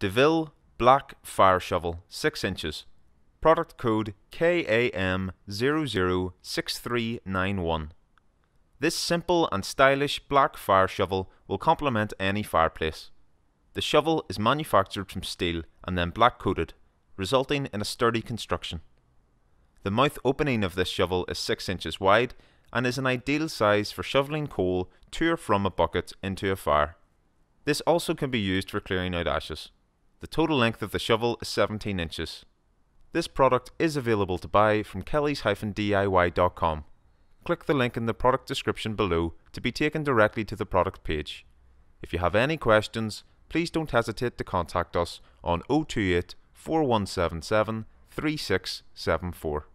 DeVille Black Fire Shovel 6 inches. Product code KAM006391. This simple and stylish black fire shovel will complement any fireplace. The shovel is manufactured from steel and then black coated, resulting in a sturdy construction. The mouth opening of this shovel is 6 inches wide and is an ideal size for shoveling coal to or from a bucket into a fire. This also can be used for clearing out ashes. The total length of the shovel is 17 inches. This product is available to buy from kellys-diy.com. Click the link in the product description below to be taken directly to the product page. If you have any questions, please don't hesitate to contact us on 028 4177 3674.